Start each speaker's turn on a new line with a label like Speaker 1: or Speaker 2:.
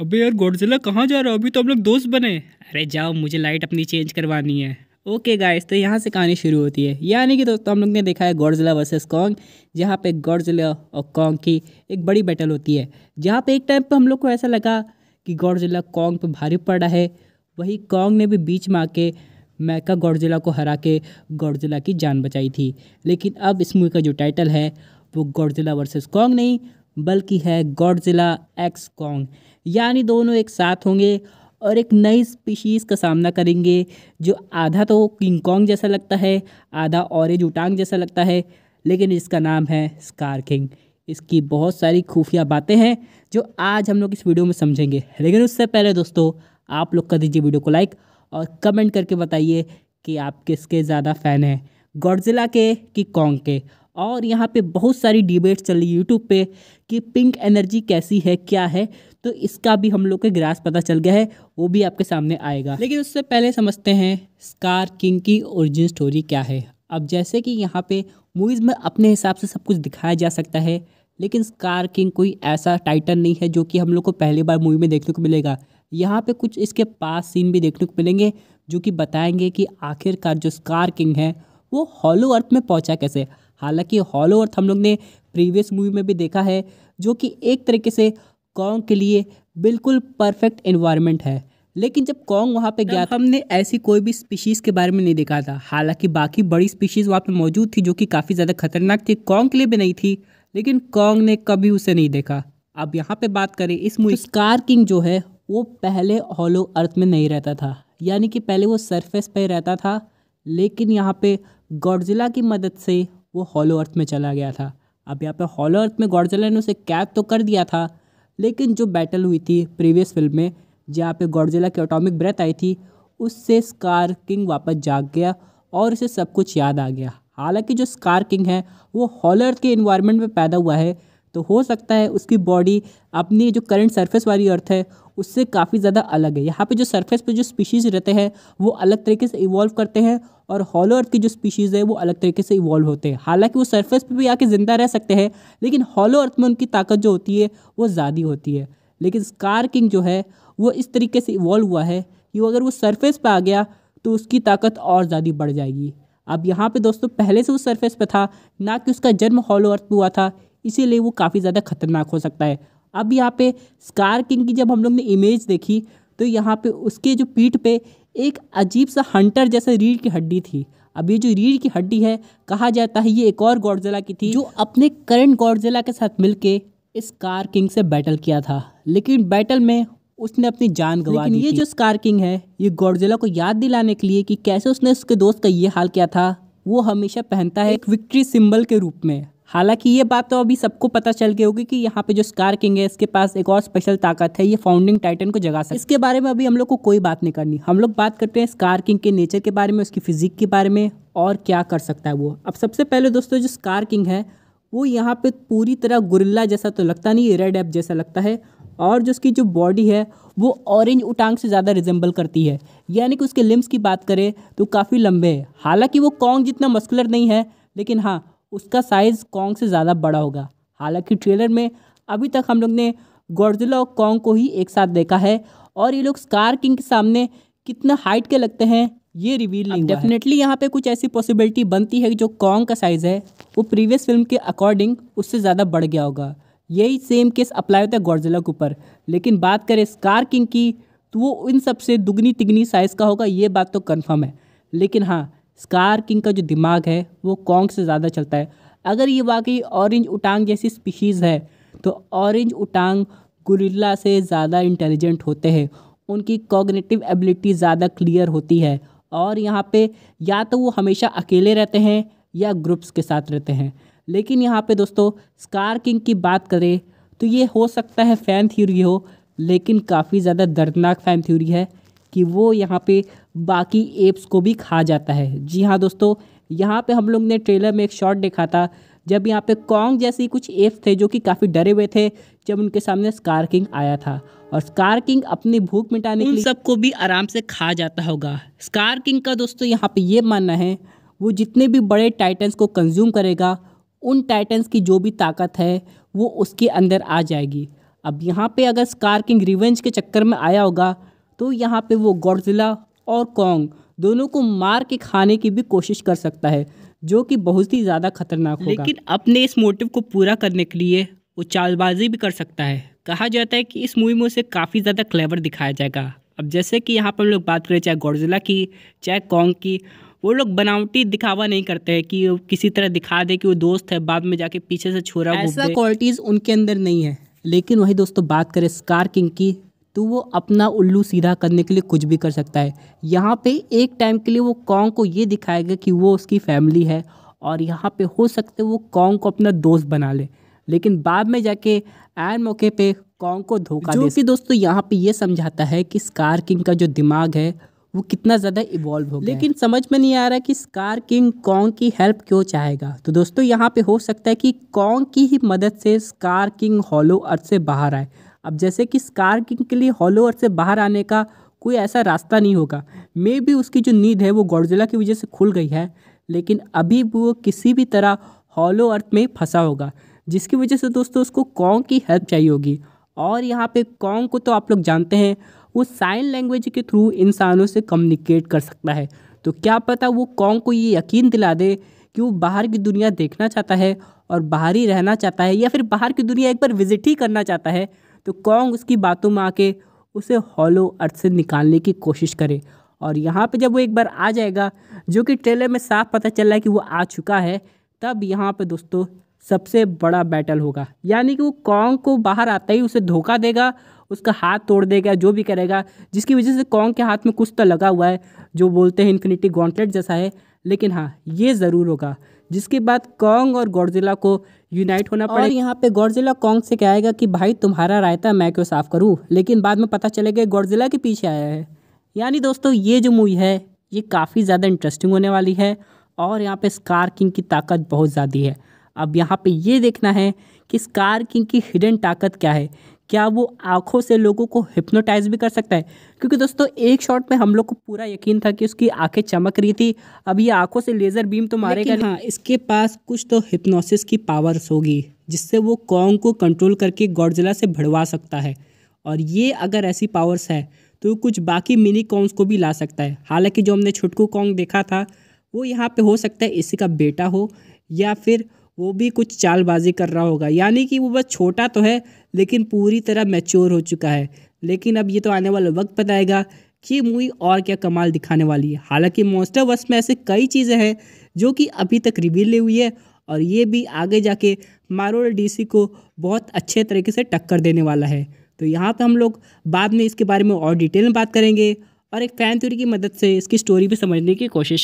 Speaker 1: अबे यार गौरजिला कहाँ जा रहा अभी तो हम लोग दोस्त बने अरे जाओ मुझे लाइट अपनी चेंज करवानी है ओके गाइस तो यहाँ से कहानी शुरू होती है यानी कि दोस्तों हम लोग ने देखा है गौरजिला वर्सेस कॉन्ग जहाँ पे गौरजिला और कॉन्ग की एक बड़ी बैटल होती है जहाँ पे एक टाइम पे हम लोग को ऐसा लगा कि गौरजिला कॉन्ग पे भारी पड़ा है वही कॉन्ग ने भी बीच में आके मैका गौरजिला को हरा के गौरजिला की जान बचाई थी लेकिन अब इस मूवी का जो टाइटल है वो गौरजिला वर्सेज कॉन्ग नहीं बल्कि है गौरजिला एक्स कॉन्ग यानी दोनों एक साथ होंगे और एक नई स्पीशीज़ का सामना करेंगे जो आधा तो किंग कॉन्ग जैसा लगता है आधा ऑरेंज उटांग जैसा लगता है लेकिन इसका नाम है स्कार किंग इसकी बहुत सारी खुफिया बातें हैं जो आज हम लोग इस वीडियो में समझेंगे लेकिन उससे पहले दोस्तों आप लोग कर दीजिए वीडियो को लाइक और कमेंट करके बताइए कि आप किसके ज़्यादा फ़ैन हैं गॉडजिला के कि कॉन्ग के और यहाँ पे बहुत सारी डिबेट रही यूट्यूब पे कि पिंक एनर्जी कैसी है क्या है तो इसका भी हम लोग के ग्रास पता चल गया है वो भी आपके सामने आएगा लेकिन उससे पहले समझते हैं स्कार किंग की ओरिजिन स्टोरी क्या है अब जैसे कि यहाँ पे मूवीज़ में अपने हिसाब से सब कुछ दिखाया जा सकता है लेकिन स्कार किंग कोई ऐसा टाइटन नहीं है जो कि हम लोग को पहली बार मूवी में देखने को मिलेगा यहाँ पे कुछ इसके पास सीन भी देखने को मिलेंगे जो कि बताएंगे कि आखिरकार जो स्कार किंग है वो हॉलो अर्थ में पहुंचा कैसे हालांकि हॉलो अर्थ हम लोग ने प्रीवियस मूवी में भी देखा है जो कि एक तरीके से कॉन्ग के लिए बिल्कुल परफेक्ट इन्वायरमेंट है लेकिन जब कॉन्ग वहाँ पे गया हमने ऐसी कोई भी स्पीशीज़ के बारे में नहीं देखा था हालांकि बाकी बड़ी स्पीशीज़ वहाँ पे मौजूद थी जो कि काफ़ी ज़्यादा खतरनाक थी कॉन्ग के लिए भी नहीं थी लेकिन कॉन्ग ने कभी उसे नहीं देखा अब यहाँ पे बात करें इस मूवी स्कार किंग जो है वो पहले हॉलो अर्थ में नहीं रहता था यानी कि पहले वो सरफेस पर रहता था लेकिन यहाँ पे गॉडजिला की मदद से वो हॉलो अर्थ में चला गया था अब यहाँ पे हॉलो अर्थ में गौडजिला ने उसे कैद तो कर दिया था लेकिन जो बैटल हुई थी प्रीवियस फिल्म में जहाँ पे गॉडजिला की ऑटोमिक ब्रेथ आई थी उससे स्कार किंग वापस जाग गया और उसे सब कुछ याद आ गया हालांकि जो स्कार किंग है वो हॉलो अर्थ के इन्वायरमेंट में पैदा हुआ है तो हो सकता है उसकी बॉडी अपनी जो करंट सरफेस वाली अर्थ है उससे काफ़ी ज़्यादा अलग है यहाँ पे जो सरफेस पे जो स्पीशीज़ रहते हैं वो अलग तरीके से इवॉल्व करते हैं और हॉलो अर्थ की जो स्पीशीज़ है वो अलग तरीके से इवॉल्व होते हैं हालांकि वो सरफेस पे भी आके ज़िंदा रह सकते हैं लेकिन हॉलो अर्थ में उनकी ताकत जो होती है वो ज़्यादा होती है लेकिन स्कार किंग जो है वो इस तरीके से इवॉल्व हुआ है कि वो अगर वो सरफेस पर आ गया तो उसकी ताकत और ज़्यादा बढ़ जाएगी अब यहाँ पे दोस्तों पहले से उस सरफेस पे था ना कि उसका जन्म हॉलो अर्थ पे हुआ था इसीलिए वो काफ़ी ज़्यादा खतरनाक हो सकता है अब यहाँ पे स्कार किंग की जब हम लोग ने इमेज देखी तो यहाँ पे उसके जो पीठ पे एक अजीब सा हंटर जैसा रीढ़ की हड्डी थी अब ये जो रीढ़ की हड्डी है कहा जाता है ये एक और गौरजिला की थी जो अपने करंट गौरजिला के साथ के इस कार किंग से बैटल किया था लेकिन बैटल में उसने अपनी जान गंवा दी ये जो स्कार किंग है ये गौरजिला को याद दिलाने के लिए कि कैसे उसने उसके दोस्त का ये हाल किया था वो हमेशा पहनता है एक विक्ट्री सिंबल के रूप में हालांकि ये बात तो अभी सबको पता चल गई होगी कि यहाँ पे जो स्कार किंग है इसके पास एक और स्पेशल ताकत है ये फाउंडिंग टाइटन को जगा सकता है इसके बारे में अभी हम लोग को कोई बात नहीं करनी हम लोग बात करते हैं स्कार किंग के नेचर के बारे में उसकी फिजिक के बारे में और क्या कर सकता है वो अब सबसे पहले दोस्तों जो स्कार किंग है वो यहाँ पर पूरी तरह गुरिल्ला जैसा तो लगता नहीं रेड एप जैसा लगता है और जो उसकी जो बॉडी है वो ऑरेंज उटांग से ज़्यादा रिजेंबल करती है यानी कि उसके लिम्स की बात करें तो काफ़ी लंबे हैं हालांकि वो कॉन्ग जितना मस्कुलर नहीं है लेकिन हाँ उसका साइज़ कॉन्ग से ज़्यादा बड़ा होगा हालांकि ट्रेलर में अभी तक हम लोग ने गॉर्जिला और कॉन्ग को ही एक साथ देखा है और ये लोग स्कार किंग के सामने कितना हाइट के लगते हैं ये रिवील नहीं डेफिनेटली यहाँ पे कुछ ऐसी पॉसिबिलिटी बनती है कि जो कॉन्ग का साइज़ है वो प्रीवियस फिल्म के अकॉर्डिंग उससे ज़्यादा बढ़ गया होगा यही सेम केस अप्लाई होता है गौरजिला के ऊपर लेकिन बात करें स्कार किंग की तो वो इन सबसे दुगनी तिगनी साइज़ का होगा ये बात तो कन्फर्म है लेकिन हाँ स्कार किंग का जो दिमाग है वो कॉन्ग से ज़्यादा चलता है अगर ये वाकई ऑरेंज उटांग जैसी स्पीशीज़ है तो ऑरेंज उटांग गुरिल्ला से ज़्यादा इंटेलिजेंट होते हैं उनकी कॉग्नेटिव एबिलिटी ज़्यादा क्लियर होती है और यहाँ पे या तो वो हमेशा अकेले रहते हैं या ग्रुप्स के साथ रहते हैं लेकिन यहाँ पे दोस्तों स्कार किंग की बात करें तो ये हो सकता है फ़ैन थ्योरी हो लेकिन काफ़ी ज़्यादा दर्दनाक फ़ैन थ्योरी है कि वो यहाँ पे बाकी एप्स को भी खा जाता है जी हाँ दोस्तों यहाँ पे हम लोग ने ट्रेलर में एक शॉट देखा था जब यहाँ पे कॉन्ग जैसी कुछ एप्स थे जो कि काफ़ी डरे हुए थे जब उनके सामने स्कार किंग आया था और स्कार किंग अपनी भूख मिटाने के लिए सबको भी आराम से खा जाता होगा स्कार किंग का दोस्तों यहाँ पे ये मानना है वो जितने भी बड़े टाइटन्स को कंज्यूम करेगा उन टाइटन्स की जो भी ताकत है वो उसके अंदर आ जाएगी अब यहाँ पे अगर स्कार किंग रिवेंज के चक्कर में आया होगा तो यहाँ पे वो गौरजिला और कॉन्ग दोनों को मार के खाने की भी कोशिश कर सकता है जो कि बहुत ही ज़्यादा खतरनाक होगा लेकिन अपने इस मोटिव को पूरा करने के लिए वो चालबाजी भी कर सकता है कहा जाता है कि इस मूवी में उसे काफ़ी ज़्यादा क्लेवर दिखाया जाएगा अब जैसे कि यहाँ पर हम लोग बात करें चाहे गौरजिला की चाहे कॉन्ग की वो लोग बनावटी दिखावा नहीं करते हैं कि किसी तरह दिखा दे कि वो दोस्त है बाद में जाके पीछे से छोरा ऐसा क्वालिटीज़ उनके अंदर नहीं है लेकिन वही दोस्तों बात करें स्कार किंग की तो वो अपना उल्लू सीधा करने के लिए कुछ भी कर सकता है यहाँ पे एक टाइम के लिए वो कॉन्ग को ये दिखाएगा कि वो उसकी फैमिली है और यहाँ पे हो सकते वो कॉन्ग को अपना दोस्त बना ले लेकिन बाद में जाके एन मौके पे कॉन्ग को धोखा जो कि दोस्तों यहाँ पे ये समझाता है कि स्कार किंग का जो दिमाग है वो कितना ज़्यादा इवॉल्व हो लेकिन समझ में नहीं आ रहा कि स्कार किंग कॉन्ग की हेल्प क्यों चाहेगा तो दोस्तों यहाँ पे हो सकता है कि कॉन्ग की ही मदद से स्कार किंग हॉलो अर्थ से बाहर आए अब जैसे कि स्कार किंग के लिए हॉलो अर्थ से बाहर आने का कोई ऐसा रास्ता नहीं होगा मे भी उसकी जो नींद है वो गौरजिला की वजह से खुल गई है लेकिन अभी वो किसी भी तरह हॉलो अर्थ में फंसा होगा जिसकी वजह से दोस्तों उसको कॉन्ग की हेल्प चाहिए होगी और यहाँ पे कॉन्ग को तो आप लोग जानते हैं वो साइन लैंग्वेज के थ्रू इंसानों से कम्युनिकेट कर सकता है तो क्या पता वो कॉन्ग को ये यकीन दिला दे कि वो बाहर की दुनिया देखना चाहता है और बाहर ही रहना चाहता है या फिर बाहर की दुनिया एक बार विजिट ही करना चाहता है तो कॉन्ग उसकी बातों में आके उसे हॉलो अर्थ से निकालने की कोशिश करे और यहाँ पे जब वो एक बार आ जाएगा जो कि ट्रेलर में साफ पता चल रहा है कि वो आ चुका है तब यहाँ पे दोस्तों सबसे बड़ा बैटल होगा यानी कि वो कॉन्ग को बाहर आता ही उसे धोखा देगा उसका हाथ तोड़ देगा जो भी करेगा जिसकी वजह से कॉन्ग के हाथ में कुछ तो लगा हुआ है जो बोलते हैं इन्फिनिटी गॉन्टलेट जैसा है लेकिन हाँ ये ज़रूर होगा जिसके बाद कॉन्ग और गौरजिला को यूनाइट होना पड़ा और यहाँ पे गौरजिला कॉन्ग से कहेगा कि भाई तुम्हारा रायता मैं क्यों साफ़ करूँ लेकिन बाद में पता चलेगा गौरजिला के पीछे आया है यानी दोस्तों ये जो मूवी है ये काफ़ी ज़्यादा इंटरेस्टिंग होने वाली है और यहाँ पे स्कार किंग की ताकत बहुत ज़्यादा है अब यहाँ पे ये देखना है कि स्कार किंग की हिडन ताकत क्या है क्या वो आँखों से लोगों को हिप्नोटाइज भी कर सकता है क्योंकि दोस्तों एक शॉट में हम लोग को पूरा यकीन था कि उसकी आंखें चमक रही थी अब ये आंखों से लेज़र बीम तो मारेगा हाँ इसके पास कुछ तो हिप्नोसिस की पावर्स होगी जिससे वो कॉन्ग को कंट्रोल करके गौडजिला से भड़वा सकता है और ये अगर ऐसी पावर्स है तो कुछ बाकी मिनी कॉन्ग्स को भी ला सकता है हालांकि जो हमने छुटकू कॉन्ग देखा था वो यहाँ पे हो सकता है इसी का बेटा हो या फिर वो भी कुछ चालबाजी कर रहा होगा यानी कि वो बस छोटा तो है लेकिन पूरी तरह मैच्योर हो चुका है लेकिन अब ये तो आने वाला वक्त बताएगा कि मूवी और क्या कमाल दिखाने वाली है हालांकि मोस्टर वर्स में ऐसे कई चीज़ें हैं जो कि अभी तक रिवील नहीं हुई है और ये भी आगे जाके मार्वल डी को बहुत अच्छे तरीके से टक्कर देने वाला है तो यहाँ पर हम लोग बाद में इसके बारे में और डिटेल में बात करेंगे और एक फैन थ्योरी की मदद से इसकी स्टोरी भी समझने की कोशिश